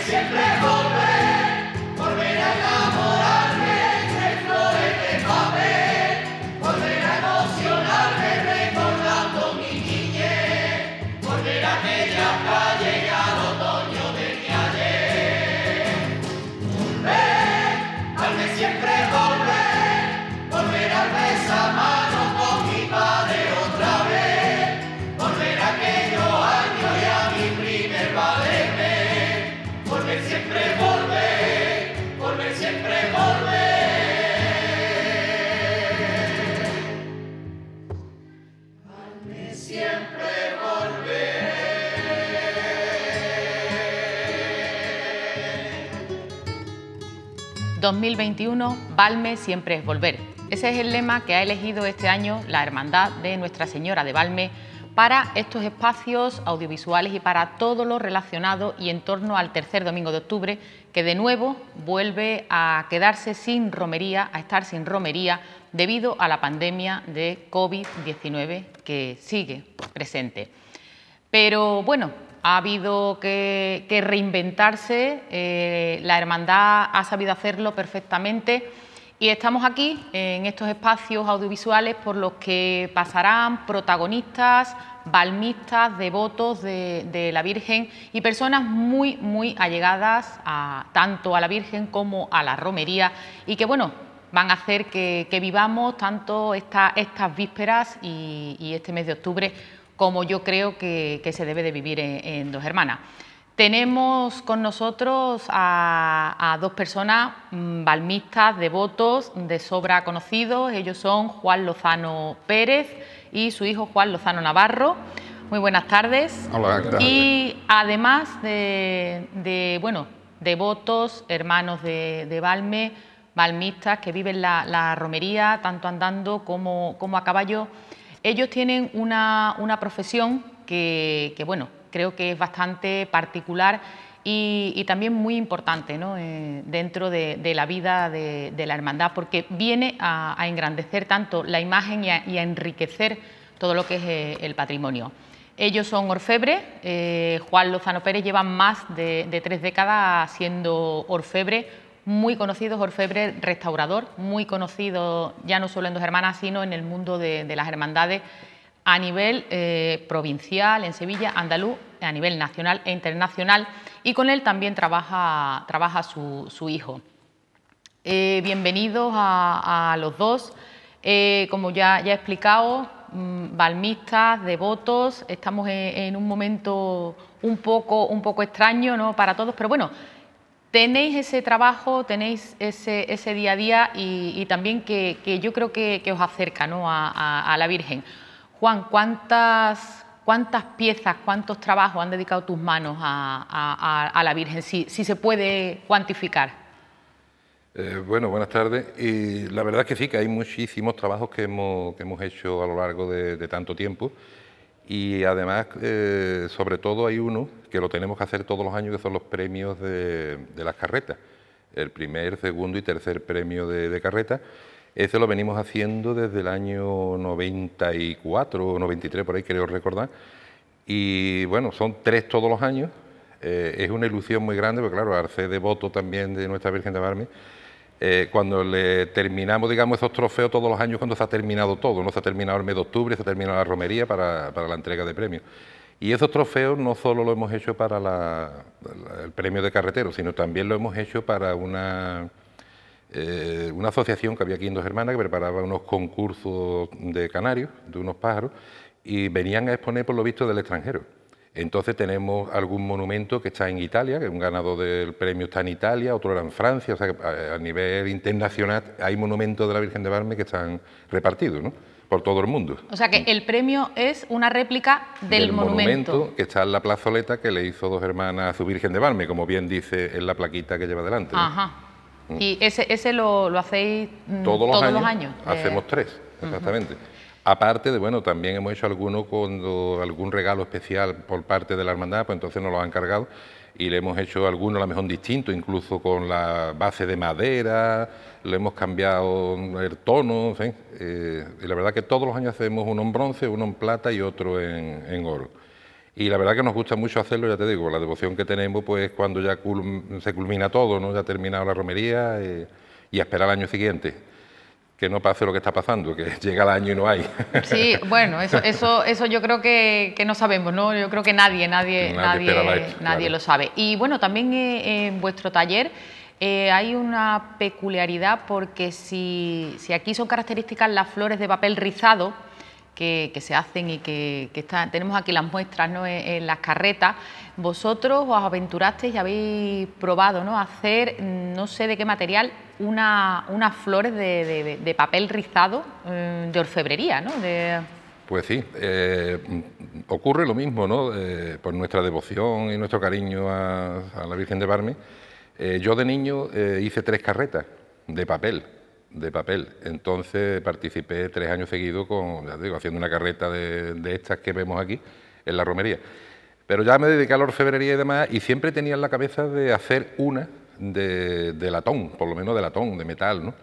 Mission Blue! 2021, Balme siempre es volver. Ese es el lema que ha elegido este año la Hermandad de Nuestra Señora de Balme para estos espacios audiovisuales y para todo lo relacionado y en torno al tercer domingo de octubre, que de nuevo vuelve a quedarse sin romería, a estar sin romería debido a la pandemia de COVID-19 que sigue presente. Pero bueno, ha habido que, reinventarse, eh, la hermandad ha sabido hacerlo perfectamente y estamos aquí en estos espacios audiovisuales por los que pasarán protagonistas, balmistas, devotos de, la Virgen y personas muy, muy allegadas tanto a la Virgen como a la romería y que, bueno, van a hacer que, vivamos tanto estas vísperas y este mes de octubre como yo creo que, se debe de vivir en, Dos Hermanas. Tenemos con nosotros a, dos personas mm, balmistas, devotos, de sobra conocidos. Ellos son Juan Lozano Pérez y su hijo Juan Lozano Navarro. Muy buenas tardes. Hola, Y además de, bueno, devotos, hermanos de, Balme, balmistas que viven la, romería, tanto andando como, como a caballo. Ellos tienen una, profesión que, bueno, creo que es bastante particular y, también muy importante eh, dentro de, la vida de, la hermandad, porque viene a, engrandecer tanto la imagen y a, enriquecer todo lo que es eh, el patrimonio. Ellos son orfebres, eh, Juan Lozano Pérez lleva más de, de tres décadas siendo orfebre muy conocido, orfebre restaurador, muy conocido ya no solo en Dos Hermanas, sino en el mundo de, las hermandades a nivel eh, provincial, en Sevilla, andaluz, a nivel nacional e internacional, y con él también trabaja, trabaja su, hijo. Eh, bienvenidos a, los dos. Eh, como ya, he explicado, mm, balmistas, devotos, estamos en, un momento un poco, un poco extraño para todos, pero bueno, tenéis ese trabajo, tenéis ese, ese día a día y, también que, yo creo que, os acerca ¿no? a, la Virgen. Juan, ¿cuántas, ¿cuántas piezas, cuántos trabajos han dedicado tus manos a, la Virgen, si, se puede cuantificar? Eh, bueno, buenas tardes. Y la verdad es que sí, que hay muchísimos trabajos que hemos, que hemos hecho a lo largo de, tanto tiempo. Y además, eh, sobre todo, hay uno que lo tenemos que hacer todos los años, que son los premios de, las carretas. El primer, segundo y tercer premio de, carretas... Ese lo venimos haciendo desde el año 94 o 93, por ahí creo recordar. Y bueno, son tres todos los años. Eh, es una ilusión muy grande, porque claro, al de voto también de nuestra Virgen de Barme, eh, cuando le terminamos, digamos, esos trofeos todos los años, cuando se ha terminado todo, no se ha terminado el mes de octubre, se ha terminado la romería para, para la entrega de premios. Y esos trofeos no solo lo hemos hecho para el premio de carretero, sino también lo hemos hecho para una, eh, una asociación que había aquí en Dos Hermanas que preparaba unos concursos de canarios, de unos pájaros, y venían a exponer por lo visto del extranjero. Entonces tenemos algún monumento que está en Italia, que un ganador del premio está en Italia, otro era en Francia, o sea que eh, a nivel internacional hay monumentos de la Virgen de Barme que están repartidos. ¿no? por todo el mundo. O sea que mm. el premio es una réplica del, monumento. monumento. monumento. que está en la plazoleta que le hizo dos hermanas a su Virgen de Barme, como bien dice en la plaquita que lleva delante. Ajá. Mm. ¿Y ese, ese lo, hacéis mm, todos, los, años, Hacemos eh, tres, exactamente. Aparte de, bueno, también hemos hecho alguno cuando algún regalo especial por parte de la hermandad, pues entonces nos lo han cargado y le hemos hecho algunos a lo mejor distinto, incluso con la base de madera, le hemos cambiado el tono, eh, y la verdad que todos los años hacemos uno en bronce, uno en plata y otro en, oro. Y la verdad que nos gusta mucho hacerlo, ya te digo, la devoción que tenemos pues cuando ya se culmina todo, ¿no? ya ha terminado la romería eh, y a esperar al año siguiente que no pase lo que está pasando, que llega el año y no hay. Sí, bueno, eso, eso, eso yo creo que, no sabemos, ¿no? Yo creo que nadie, nadie, nadie, nadie, lo sabe. Y bueno, también eh, en vuestro taller eh, hay una peculiaridad porque si, aquí son características las flores de papel rizado, que, se hacen y que, tenemos aquí las muestras ¿no? E, en las carretas, vosotros os aventurasteis y habéis probado ¿no? hacer, mm, no sé de qué material, unas flores de, papel rizado mm, de orfebrería, ¿no? De... Pues sí, eh, mm, ocurre lo mismo, ¿no? Eh, por nuestra devoción y nuestro cariño a, la Virgen de Barme. Eh, yo de niño hice tres carretas de papel, de papel. Entonces participé tres años seguidos con, ya digo, haciendo una carreta de, de estas que vemos aquí en la romería. Pero ya me dediqué a la orfebrería y demás y siempre tenía en la cabeza de hacer una de, latón, por lo menos de latón, de metal, ¿no?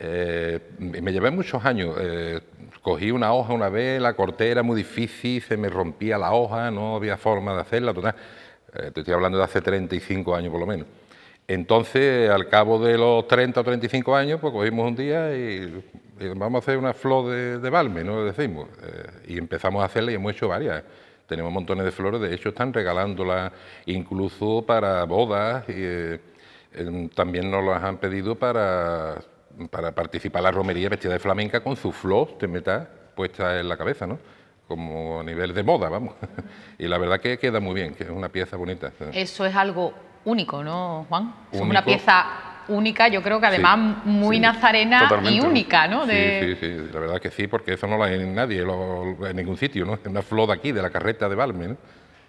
Eh, me llevé muchos años, eh, cogí una hoja una vez, la corté, era muy difícil, se me rompía la hoja, no había forma de hacerla, total. Eh, te estoy hablando de hace 35 años por lo menos. Entonces, al cabo de los 30 o 35 años, pues cogimos un día y, vamos a hacer una flor de, balme, ¿no? Decimos. y empezamos a hacerla y hemos hecho varias. Tenemos montones de flores, de hecho están regalándolas incluso para bodas, eh, em, también nos las han pedido para, para participar en la romería vestida de flamenca con su flor de meta... puesta en la cabeza, ¿no? como a nivel de moda, vamos. y la verdad que queda muy bien, que es una pieza bonita. Eso es algo único, ¿no, Juan? Es una pieza única, yo creo que además muy nazarena y única, ¿no? De... Sí, sí, la verdad que sí, porque eso no lo hay en nadie, en ningún sitio, ¿no? Es una flor de aquí, de la carreta de Balmen...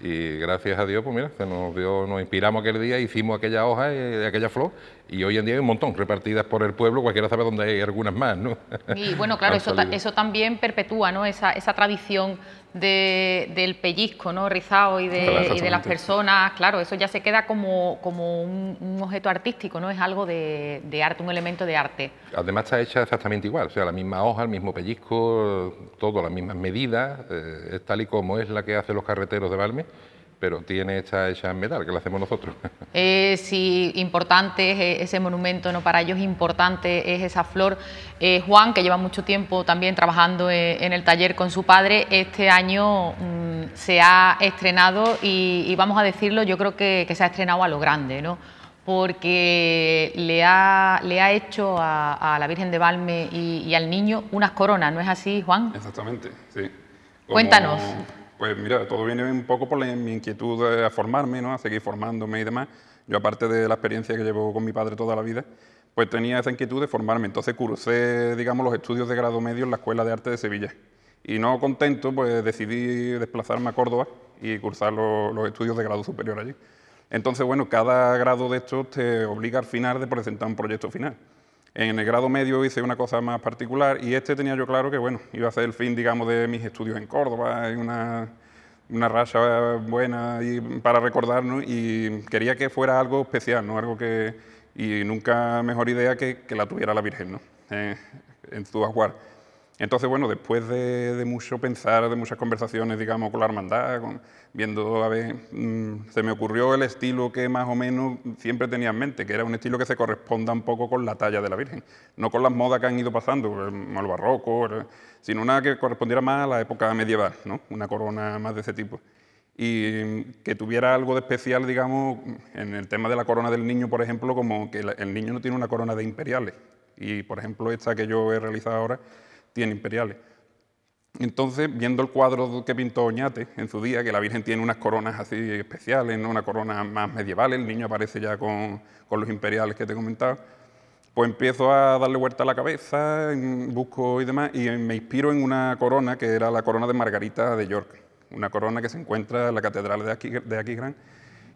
Y gracias a Dios, pues mira, se nos dio, nos inspiramos aquel día, hicimos aquella hoja, eh, aquella flor, y hoy en día hay un montón repartidas por el pueblo, cualquiera sabe dónde hay algunas más, ¿no? Y bueno, claro, eso, eso también perpetúa, ¿no? Esa, esa tradición de, del pellizco, ¿no? Rizado y de, las personas, claro, eso ya se queda como, como un, objeto artístico, ¿no? Es algo de, arte, un elemento de arte. Además está hecha exactamente igual, o sea, la misma hoja, el mismo pellizco, todo, las mismas medidas, eh, es tal y como es la que hacen los carreteros de Balme pero tiene esta hecha en metal, que la hacemos nosotros. sí, importante es e, ese monumento, ¿no? para ellos importante es esa flor. Eh, Juan, que lleva mucho tiempo también trabajando eh, en el taller con su padre, este año mm, se ha estrenado y, vamos a decirlo, yo creo que, se ha estrenado a lo grande, ¿no? porque le ha, le ha hecho a, la Virgen de Valme y, al niño unas coronas, ¿no es así, Juan? Exactamente, sí. Cuéntanos. Pues mira, todo viene un poco por mi inquietud a formarme, ¿no? a seguir formándome y demás. Yo aparte de la experiencia que llevo con mi padre toda la vida, pues tenía esa inquietud de formarme. Entonces cursé, digamos, los estudios de grado medio en la Escuela de Arte de Sevilla. Y no contento, pues decidí desplazarme a Córdoba y cursar los estudios de grado superior allí. Entonces, bueno, cada grado de estos te obliga al final de presentar un proyecto final. En el grado medio hice una cosa más particular y este tenía yo claro que, bueno, iba a ser el fin, digamos, de mis estudios en Córdoba, en una, una racha buena para recordarnos y quería que fuera algo especial, ¿no? Algo que, y nunca mejor idea que, la tuviera la Virgen, ¿no? Eh, en su entonces, bueno, después de, mucho pensar, de muchas conversaciones, digamos, con la hermandad, viendo, a ver, mm, se me ocurrió el estilo que más o menos siempre tenía en mente, que era un estilo que se corresponda un poco con la talla de la Virgen, no con las modas que han ido pasando, el, barroco, sino una que correspondiera más a la época medieval, ¿no? una corona más de ese tipo. Y que tuviera algo de especial, digamos, en el tema de la corona del niño, por ejemplo, como que el niño no tiene una corona de imperiales. Y, por ejemplo, esta que yo he realizado ahora imperiales. Entonces, viendo el cuadro que pintó Oñate en su día, que la Virgen tiene unas coronas así especiales, ¿no? una corona más medieval, el niño aparece ya con, los imperiales que te comentado, pues empiezo a darle vuelta a la cabeza, busco y demás, y me inspiro en una corona que era la corona de Margarita de York, una corona que se encuentra en la catedral de, aquí, de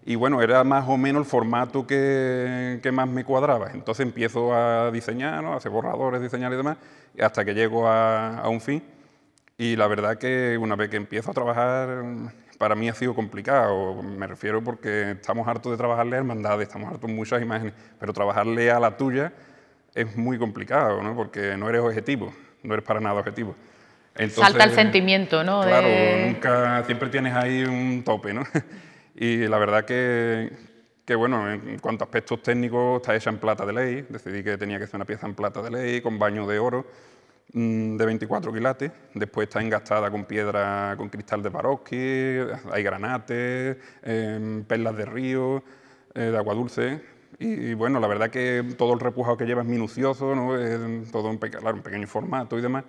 y bueno, era más o menos el formato que, que más me cuadraba. Entonces empiezo a diseñar, ¿no? a hacer borradores, diseñar y demás, hasta que llego a, un fin. Y la verdad que una vez que empiezo a trabajar, para mí ha sido complicado. Me refiero porque estamos hartos de trabajarle a hermandades, estamos hartos de muchas imágenes, pero trabajarle a la tuya es muy complicado, ¿no? porque no eres objetivo, no eres para nada objetivo. Entonces, Salta el sentimiento, ¿no? Claro, nunca, siempre tienes ahí un tope, ¿no? Y la verdad que, bueno, en cuanto a aspectos técnicos, está hecha en plata de ley. Decidí que tenía que ser una pieza en plata de ley, con baño de oro mm, de 24 quilates. Después está engastada con piedra, con cristal de Swarovski, hay granates, em, perlas de río, eh, de agua dulce. Y, bueno, la verdad que todo el repujado que lleva es minucioso, ¿no? Es todo un pequeño formato y demás.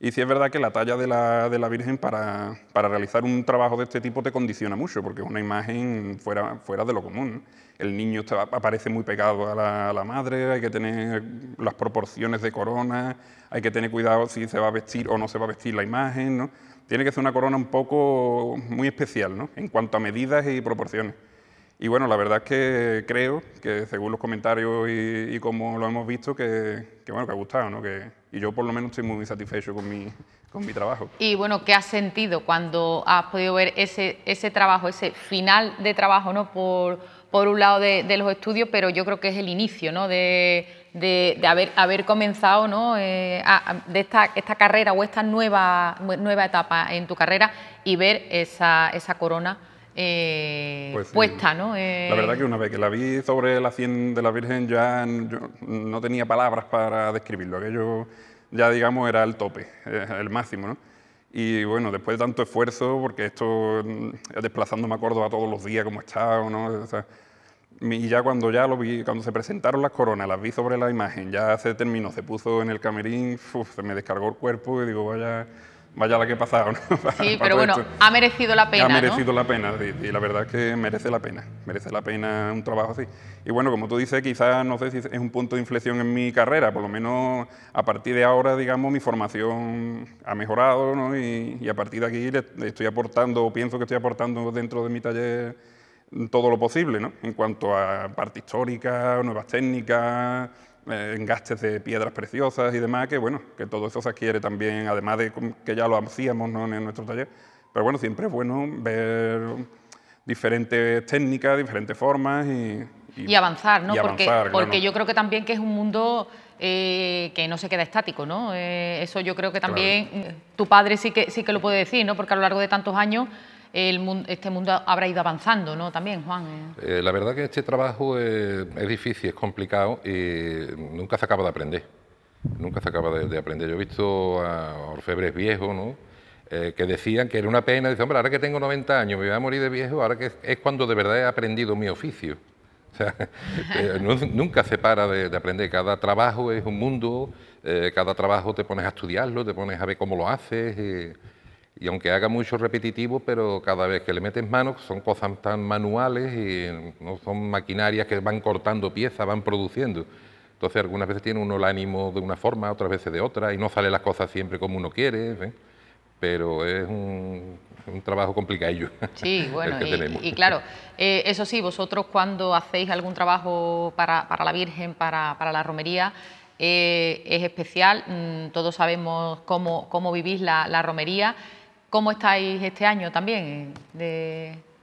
Y sí es verdad que la talla de la, Virgen para, realizar un trabajo de este tipo te condiciona mucho, porque es una imagen fuera, fuera de lo común. El niño aparece muy pegado a la, madre, hay que tener las proporciones de corona, hay que tener cuidado si se va a vestir o no se va a vestir la imagen. Tiene que ser una corona un poco muy especial en cuanto a medidas y proporciones. Y bueno, la verdad es que creo que según los comentarios y, como lo hemos visto, que, bueno, que ha gustado, ¿no? y yo por lo menos estoy muy satisfecho con mi, con mi trabajo. Y bueno, ¿qué has sentido cuando has podido ver ese, ese trabajo, ese final de trabajo, ¿no? Por, por un lado de, los estudios, pero yo creo que es el inicio, ¿no? De, haber, comenzado, ¿no? Eh, de esta, carrera o esta nueva, nueva etapa en tu carrera y ver esa, esa corona eh, pues puesta, ¿no? La eh, verdad que una vez que la vi sobre la 100 de la Virgen ya no tenía palabras para describirlo, aquello ya digamos era el tope, eh, el máximo, ¿no? Y bueno, después de tanto esfuerzo, porque esto, mm, desplazándome a todos los días como estaba, ¿no? y ya cuando ya lo vi, cuando se presentaron las coronas, las vi sobre la imagen, ya se terminó, se puso en el camerín, se me descargó el cuerpo y digo, vaya vaya la que he pasado. ¿no? sí, pero bueno, ha merecido la pena. Ha merecido la pena, y, la verdad es que merece la pena, merece la pena un trabajo así. Y bueno, como tú dices, quizás, no sé si es un punto de inflexión en mi carrera, por lo menos a partir de ahora, digamos, mi formación ha mejorado, ¿no? y, a partir de aquí le estoy aportando, o pienso que estoy aportando dentro de mi taller todo lo posible, ¿no? En cuanto a parte histórica, nuevas técnicas, eh, engastes de piedras preciosas y demás, que bueno, que todo eso se adquiere también, además de que ya lo hacíamos en nuestro taller. Pero bueno, siempre es bueno ver diferentes técnicas, diferentes formas y... y, avanzar, ¿no? porque, porque yo creo que también que es un mundo eh, que no se queda estático, ¿no? Eh, eso yo creo que también tu padre sí que, sí que lo puede decir, ¿no? Porque a lo largo de tantos años este mundo habrá ido avanzando, ¿no? También, Juan. Eh. Eh, la verdad que este trabajo es, difícil, es complicado y nunca se acaba de aprender. Nunca se acaba de, aprender. Yo he visto a orfebres viejos, ¿no? Eh, que decían que era una pena, dicen, hombre, ahora que tengo 90 años, me voy a morir de viejo, ahora que es, cuando de verdad he aprendido mi oficio. O sea, nunca se para de, aprender, cada trabajo es un mundo, cada trabajo te pones a estudiarlo, te pones a ver cómo lo haces, y aunque haga mucho repetitivo, pero cada vez que le metes manos son cosas tan manuales y no son maquinarias que van cortando piezas, van produciendo. Entonces algunas veces tiene uno el ánimo de una forma, otras veces de otra, y no sale las cosas siempre como uno quiere, pero es un, trabajo complicadillo. Sí, bueno, y, y, claro, eh, eso sí, vosotros cuando hacéis algún trabajo para, la Virgen, para, la romería, eh, es especial, mm, todos sabemos cómo, vivís la romería. ¿Cómo estáis este año también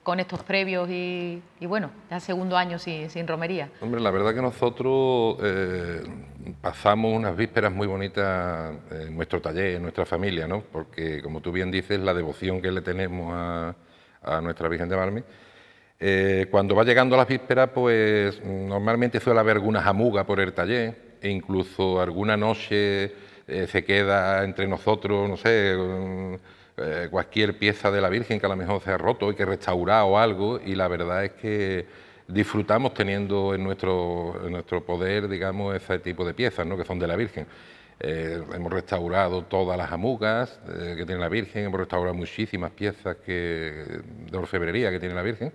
con estos previos y, bueno, ya segundo año sin, romería? Hombre, la verdad que nosotros eh, pasamos unas vísperas muy bonitas en nuestro taller, en nuestra familia, ¿no? Porque, como tú bien dices, la devoción que le tenemos a, nuestra Virgen de Marmi. Eh, cuando va llegando a las vísperas, pues normalmente suele haber alguna jamuga por el taller, e incluso alguna noche eh, se queda entre nosotros, no sé. Eh, cualquier pieza de la Virgen que a lo mejor se ha roto y que restaurado o algo, y la verdad es que disfrutamos teniendo en nuestro, nuestro poder, digamos, ese tipo de piezas, ¿no? que son de la Virgen. Eh, hemos restaurado todas las amugas eh, que tiene la Virgen, hemos restaurado muchísimas piezas que, de orfebrería que tiene la Virgen.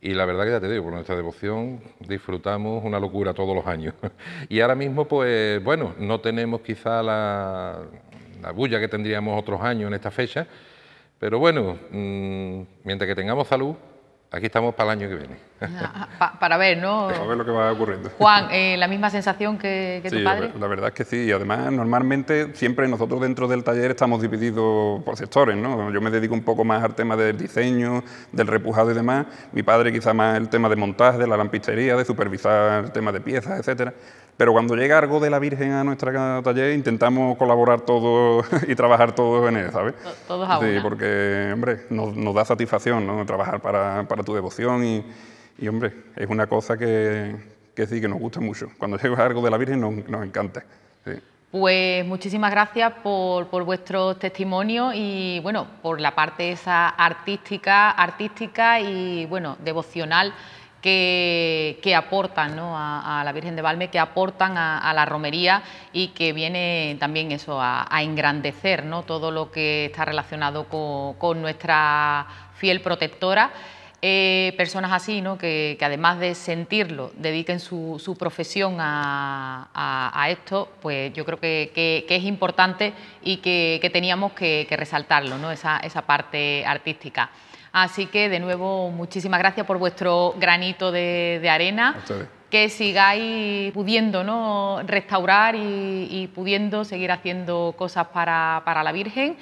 Y la verdad que ya te digo, por nuestra devoción disfrutamos una locura todos los años. y ahora mismo, pues bueno, no tenemos quizá la, la bulla que tendríamos otros años en esta fecha. Pero bueno, mm, mientras que tengamos salud, aquí estamos para el año que viene. Ah, para ver, ¿no? Para ver lo que va ocurriendo. Juan, eh, ¿la misma sensación que, tu padre? La, verdad es que sí. Y además, normalmente, siempre nosotros dentro del taller estamos divididos por sectores, ¿no? Yo me dedico un poco más al tema del diseño, del repujado y demás. Mi padre quizá más el tema de montaje, de la lampistería, de supervisar el tema de piezas, etcétera. Pero cuando llega algo de la Virgen a nuestro taller, intentamos colaborar todos y trabajar todos en él, ¿sabes? Todos a Sí, porque, hombre, nos, da satisfacción, ¿no? Trabajar para, tu devoción y, hombre, es una cosa que, sí, que nos gusta mucho. Cuando llega algo de la Virgen nos, encanta. Pues muchísimas gracias por, por, vuestro testimonio y bueno, por la parte esa artística, artística y bueno, devocional que, aportan ¿no? a, la Virgen de Valme, que aportan a, la romería y que viene también eso a, engrandecer ¿no? todo lo que está relacionado con, nuestra fiel protectora. Eh, personas así, ¿no? que, además de sentirlo, dediquen su, su profesión a, esto, pues yo creo que, es importante y que, teníamos que, resaltarlo, ¿no? esa parte artística. Así que, de nuevo, muchísimas gracias por vuestro granito de, arena. Que sigáis pudiendo ¿no? restaurar y, pudiendo seguir haciendo cosas para, para la Virgen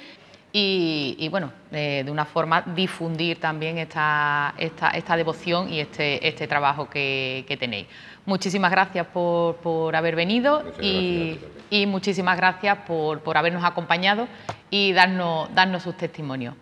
y, bueno, eh, de una forma difundir también esta, esta, devoción y este, este trabajo que, tenéis. Muchísimas gracias por, haber venido y, muchísimas gracias por, habernos acompañado y darnos, darnos sus testimonios.